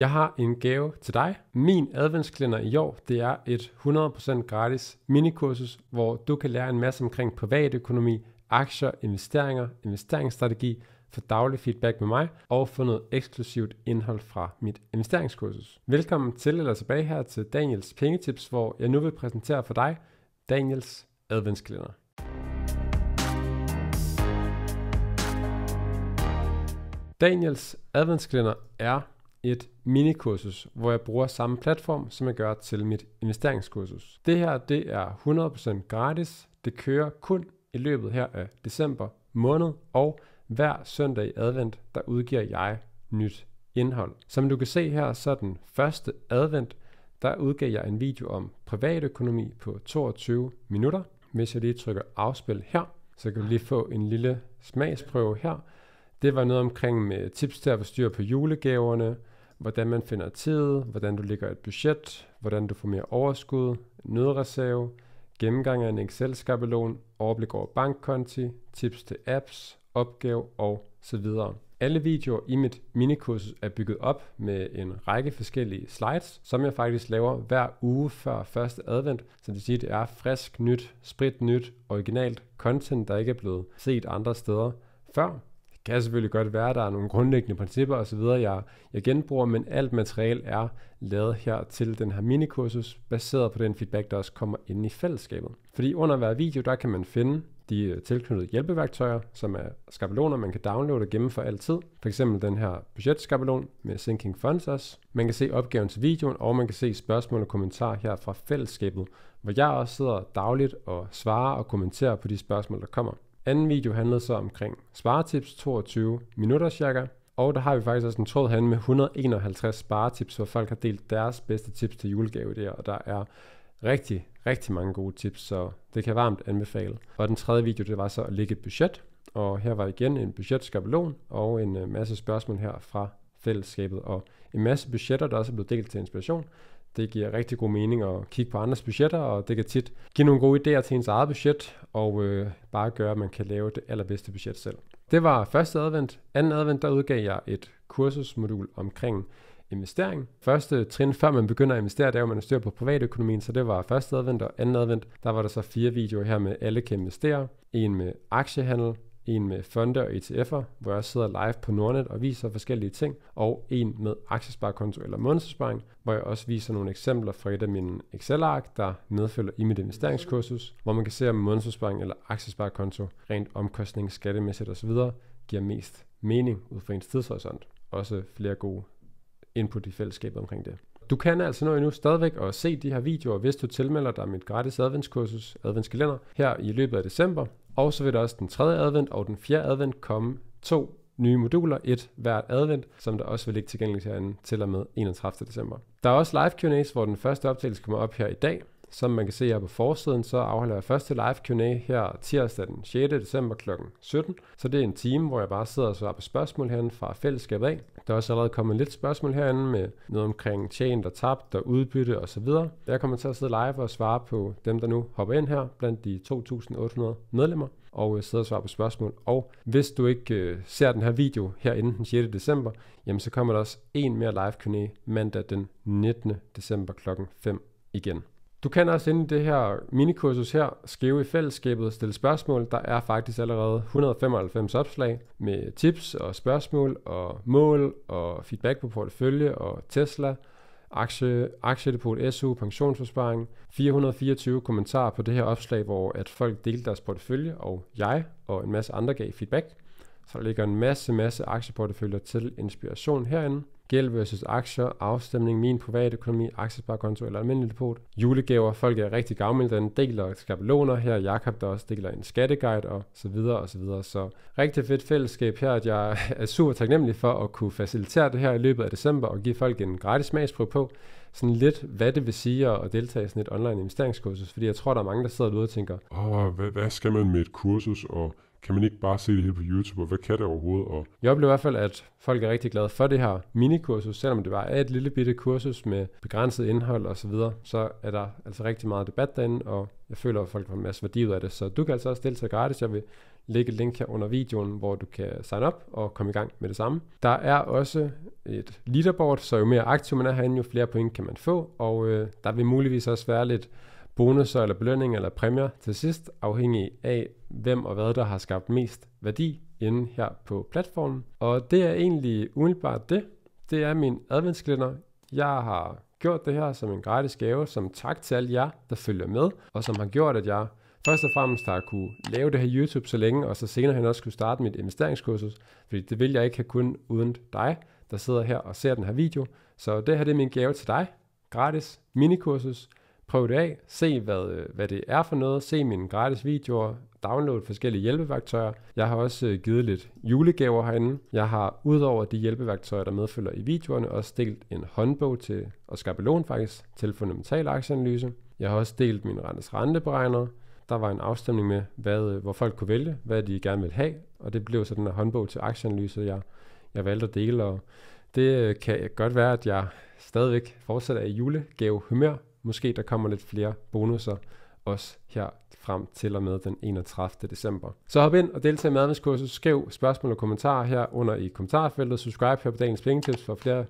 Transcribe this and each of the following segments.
Jeg har en gave til dig. Min adventskalender i år, det er et 100% gratis minikursus, hvor du kan lære en masse omkring privatøkonomi, aktier, investeringer, investeringsstrategi, få daglig feedback med mig og få noget eksklusivt indhold fra mit investeringskursus. Velkommen til eller tilbage her til Daniels Pengetips, hvor jeg nu vil præsentere for dig Daniels adventskalender. Daniels adventskalender er et minikursus, hvor jeg bruger samme platform, som jeg gør til mit investeringskursus. Det her, det er 100% gratis. Det kører kun i løbet her af december måned, og hver søndag i advent, der udgiver jeg nyt indhold. Som du kan se her, så den første advent, der udgav jeg en video om privatøkonomi på 22 minutter. Hvis jeg lige trykker afspil her, så kan du lige få en lille smagsprøve her. Det var noget omkring med tips til at få styr på julegaverne, hvordan man finder tid, hvordan du lægger et budget, hvordan du får mere overskud, nødreserve, gennemgang af en Excel-skabelon, overblik over bankkonti, tips til apps, opgave og så videre. Alle videoer i mit minikursus er bygget op med en række forskellige slides, som jeg faktisk laver hver uge før første advent. Så det siger, at det er frisk, nyt, sprit nyt, originalt content, der ikke er blevet set andre steder før kan selvfølgelig godt være, der er nogle grundlæggende principper osv., jeg, jeg genbruger, men alt materiale er lavet her til den her minikursus, baseret på den feedback, der også kommer ind i fællesskabet. Fordi under hver video, der kan man finde de øh, tilknyttede hjælpeværktøjer, som er skabeloner, man kan downloade og gemme for altid. For eksempel den her budgetskabelon med Sinking Funds også. Man kan se opgaven til videoen, og man kan se spørgsmål og kommentarer her fra fællesskabet, hvor jeg også sidder dagligt og svarer og kommenterer på de spørgsmål, der kommer. Anden video handlede så omkring sparetips 22 minutter cirka, og der har vi faktisk også en tråd herinde med 151 sparetips, hvor folk har delt deres bedste tips til julegave der, og der er rigtig, rigtig mange gode tips, så det kan jeg varmt anbefale. Og den tredje video, det var så at lægge et budget, og her var igen en budgetskabelon og en øh, masse spørgsmål her fra fællesskabet, og en masse budgetter, der også er blevet delt til inspiration, det giver rigtig god mening at kigge på andres budgetter, og det kan tit give nogle gode idéer til ens eget budget, og øh, bare gøre, at man kan lave det allerbedste budget selv. Det var første advent. Anden advent, der udgav jeg et kursusmodul omkring investering. Første trin, før man begynder at investere, det er jo, at man styrer på privatøkonomien, så det var første advent og anden advent. Der var der så fire videoer her med alle kan investere, en med aktiehandel, en med fonde og ETF'er, hvor jeg sidder live på Nordnet og viser forskellige ting, og en med aktiesparekonto eller månedsopsparing, hvor jeg også viser nogle eksempler fra et af mine Excel-ark, der medfølger i mit investeringskursus, hvor man kan se, om månedsopsparing eller aktiesparekonto rent omkostning, skattemæssigt osv. giver mest mening ud fra ens tidshorisont. Også flere gode input i fællesskabet omkring det du kan altså nå endnu stadigvæk at se de her videoer, hvis du tilmelder dig mit gratis adventskursus, adventskalender, her i løbet af december. Og så vil der også den 3. advent og den 4. advent komme to nye moduler, et hvert advent, som der også vil ligge tilgængeligt herinde til og med 31. december. Der er også live Q&A's, hvor den første optagelse kommer op her i dag, som man kan se her på forsiden, så afholder jeg første live Q&A her tirsdag den 6. december kl. 17. Så det er en time, hvor jeg bare sidder og svarer på spørgsmål herinde fra fællesskabet af. Der er også allerede kommet lidt spørgsmål herinde med noget omkring tjent og tabt og udbytte osv. Jeg kommer til at sidde live og svare på dem, der nu hopper ind her blandt de 2.800 medlemmer og øh, sidde og svare på spørgsmål. Og hvis du ikke øh, ser den her video herinde den 6. december, jamen så kommer der også en mere live Q&A mandag den 19. december kl. 5 igen. Du kan også inde i det her minikursus her skrive i fællesskabet og stille spørgsmål. Der er faktisk allerede 195 opslag med tips og spørgsmål og mål og feedback på portefølje og Tesla, aktie, aktiedepot, SU, pensionsforsparing. 424 kommentarer på det her opslag, hvor at folk delte deres portefølje, og jeg og en masse andre gav feedback. Så der ligger en masse, masse aktieporteføljer til inspiration herinde. Gæld versus aktier, afstemning, min private økonomi, aktiesparekonto eller almindelig depot. Julegaver, folk er rigtig gavmilde, den deler skabeloner her, Jakob der også deler en skatteguide og så videre og så videre. Så rigtig fedt fællesskab her, at jeg er super taknemmelig for at kunne facilitere det her i løbet af december og give folk en gratis smagsprøve på, sådan lidt, hvad det vil sige at deltage i sådan et online investeringskursus, fordi jeg tror, der er mange, der sidder derude og tænker, åh, hvad, hvad skal man med et kursus, og kan man ikke bare se det hele på YouTube, og hvad kan det overhovedet? Og jeg oplever i hvert fald, at folk er rigtig glade for det her minikursus, selvom det bare er et lille bitte kursus med begrænset indhold osv., så, videre, så er der altså rigtig meget debat derinde, og jeg føler, at folk har en masse værdi ud af det. Så du kan altså også deltage gratis. Jeg vil lægge et link her under videoen, hvor du kan sign up og komme i gang med det samme. Der er også et leaderboard, så jo mere aktiv man er herinde, jo flere point kan man få, og øh, der vil muligvis også være lidt bonusser eller belønninger eller præmier til sidst, afhængig af hvem og hvad der har skabt mest værdi inde her på platformen. Og det er egentlig umiddelbart det. Det er min adventskalender. Jeg har gjort det her som en gratis gave, som tak til alle jer, der følger med, og som har gjort, at jeg først og fremmest har kunne lave det her YouTube så længe, og så senere hen også kunne starte mit investeringskursus, fordi det vil jeg ikke have kun uden dig, der sidder her og ser den her video. Så det her det er min gave til dig, gratis minikursus, prøv det af, se hvad, øh, hvad det er for noget, se mine gratis videoer, download forskellige hjælpeværktøjer. Jeg har også øh, givet lidt julegaver herinde. Jeg har udover de hjælpeværktøjer, der medfølger i videoerne, også delt en håndbog til, og skabelon faktisk, til fundamental aktieanalyse. Jeg har også delt min rentes renteberegner. Der var en afstemning med, hvad, øh, hvor folk kunne vælge, hvad de gerne ville have, og det blev så den her håndbog til aktieanalyse, jeg, jeg valgte at dele, og det kan godt være, at jeg stadigvæk fortsætter i julegave humør, Måske der kommer lidt flere bonusser også her frem til og med den 31. december. Så hop ind og deltag i madvidskurset, Skriv spørgsmål og kommentarer her under i kommentarfeltet. Subscribe her på dagens pengetips for flere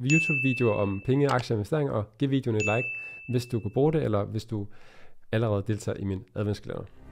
YouTube-videoer om penge, aktier og investering, Og giv videoen et like, hvis du kunne bruge det, eller hvis du allerede deltager i min adventskalender.